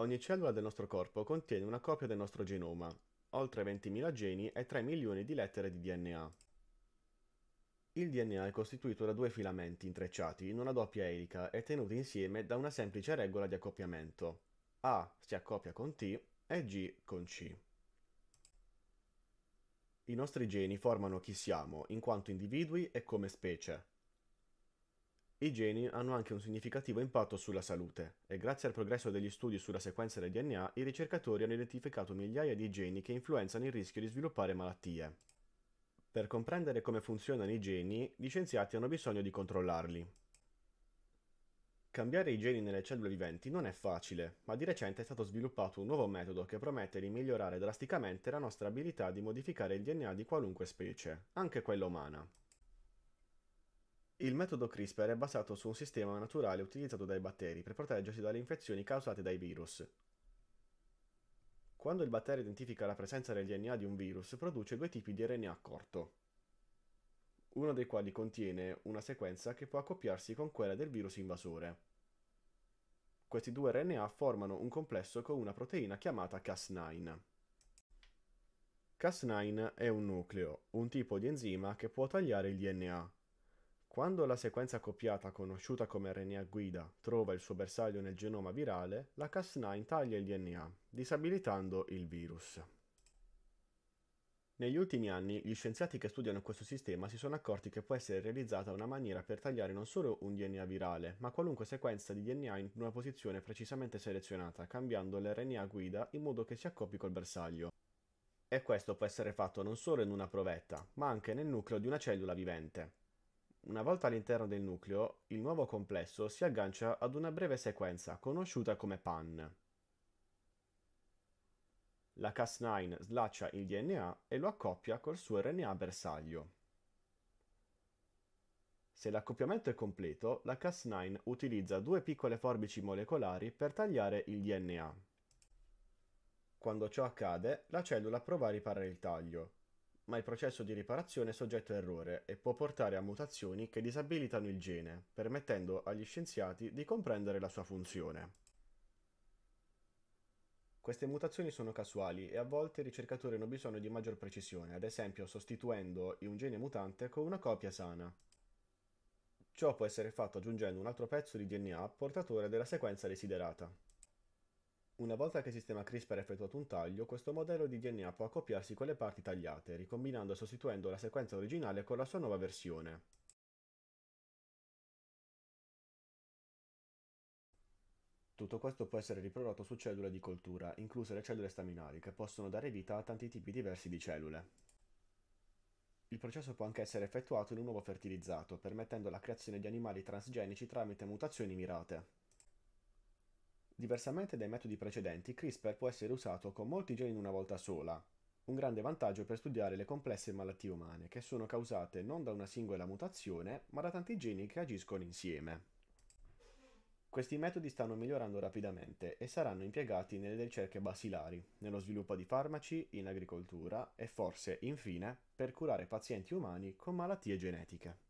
Ogni cellula del nostro corpo contiene una copia del nostro genoma, oltre 20.000 geni e 3 milioni di lettere di DNA. Il DNA è costituito da due filamenti intrecciati in una doppia elica e tenuti insieme da una semplice regola di accoppiamento. A si accoppia con T e G con C. I nostri geni formano chi siamo, in quanto individui e come specie. I geni hanno anche un significativo impatto sulla salute e grazie al progresso degli studi sulla sequenza del DNA i ricercatori hanno identificato migliaia di geni che influenzano il rischio di sviluppare malattie. Per comprendere come funzionano i geni, gli scienziati hanno bisogno di controllarli. Cambiare i geni nelle cellule viventi non è facile, ma di recente è stato sviluppato un nuovo metodo che promette di migliorare drasticamente la nostra abilità di modificare il DNA di qualunque specie, anche quella umana. Il metodo CRISPR è basato su un sistema naturale utilizzato dai batteri per proteggersi dalle infezioni causate dai virus. Quando il batterio identifica la presenza del DNA di un virus, produce due tipi di RNA corto, uno dei quali contiene una sequenza che può accoppiarsi con quella del virus invasore. Questi due RNA formano un complesso con una proteina chiamata Cas9. Cas9 è un nucleo, un tipo di enzima che può tagliare il DNA quando la sequenza copiata, conosciuta come RNA guida, trova il suo bersaglio nel genoma virale, la Cas9 taglia il DNA, disabilitando il virus. Negli ultimi anni, gli scienziati che studiano questo sistema si sono accorti che può essere realizzata una maniera per tagliare non solo un DNA virale, ma qualunque sequenza di DNA in una posizione precisamente selezionata, cambiando l'RNA guida in modo che si accoppi col bersaglio. E questo può essere fatto non solo in una provetta, ma anche nel nucleo di una cellula vivente. Una volta all'interno del nucleo, il nuovo complesso si aggancia ad una breve sequenza conosciuta come PAN. La Cas9 slaccia il DNA e lo accoppia col suo RNA bersaglio. Se l'accoppiamento è completo, la Cas9 utilizza due piccole forbici molecolari per tagliare il DNA. Quando ciò accade, la cellula prova a riparare il taglio, ma il processo di riparazione è soggetto a errore e può portare a mutazioni che disabilitano il gene, permettendo agli scienziati di comprendere la sua funzione. Queste mutazioni sono casuali e a volte i ricercatori hanno bisogno di maggior precisione, ad esempio sostituendo un gene mutante con una copia sana. Ciò può essere fatto aggiungendo un altro pezzo di DNA portatore della sequenza desiderata. Una volta che il sistema CRISPR ha effettuato un taglio, questo modello di DNA può accoppiarsi con le parti tagliate, ricombinando e sostituendo la sequenza originale con la sua nuova versione. Tutto questo può essere riprodotto su cellule di coltura, incluse le cellule staminali, che possono dare vita a tanti tipi diversi di cellule. Il processo può anche essere effettuato in un uovo fertilizzato, permettendo la creazione di animali transgenici tramite mutazioni mirate. Diversamente dai metodi precedenti, CRISPR può essere usato con molti geni in una volta sola, un grande vantaggio per studiare le complesse malattie umane, che sono causate non da una singola mutazione, ma da tanti geni che agiscono insieme. Questi metodi stanno migliorando rapidamente e saranno impiegati nelle ricerche basilari, nello sviluppo di farmaci, in agricoltura e forse, infine, per curare pazienti umani con malattie genetiche.